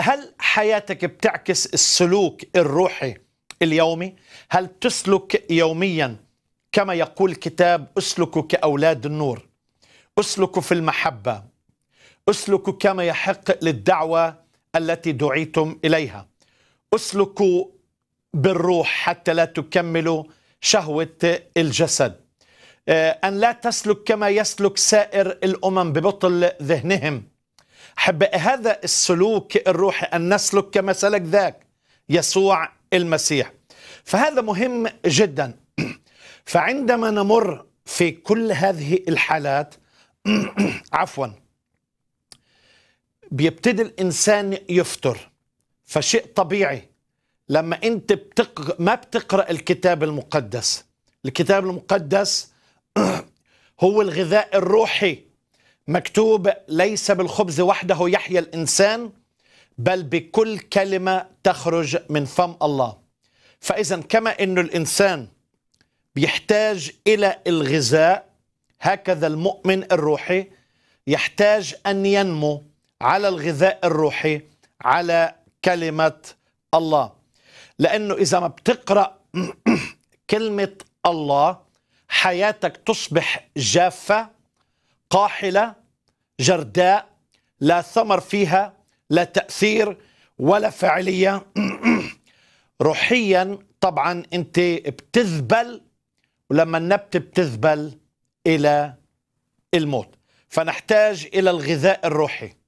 هل حياتك بتعكس السلوك الروحي اليومي هل تسلك يوميا كما يقول الكتاب اسلكوا كأولاد النور اسلكوا في المحبة اسلكوا كما يحق للدعوة التي دعيتم إليها اسلكوا بالروح حتى لا تكملوا شهوة الجسد آه، أن لا تسلك كما يسلك سائر الأمم ببطل ذهنهم حب هذا السلوك الروحي أن نسلك كما سلك ذاك يسوع المسيح فهذا مهم جدا فعندما نمر في كل هذه الحالات عفوا بيبتدي الإنسان يفتر فشيء طبيعي لما أنت بتق... ما بتقرأ الكتاب المقدس الكتاب المقدس هو الغذاء الروحي مكتوب ليس بالخبز وحده يحيا الانسان بل بكل كلمه تخرج من فم الله فاذا كما انه الانسان بيحتاج الى الغذاء هكذا المؤمن الروحي يحتاج ان ينمو على الغذاء الروحي على كلمه الله لانه اذا ما بتقرا كلمه الله حياتك تصبح جافه قاحلة جرداء لا ثمر فيها لا تأثير ولا فاعلية روحيا طبعا أنت بتذبل ولما النبت بتذبل إلى الموت فنحتاج إلى الغذاء الروحي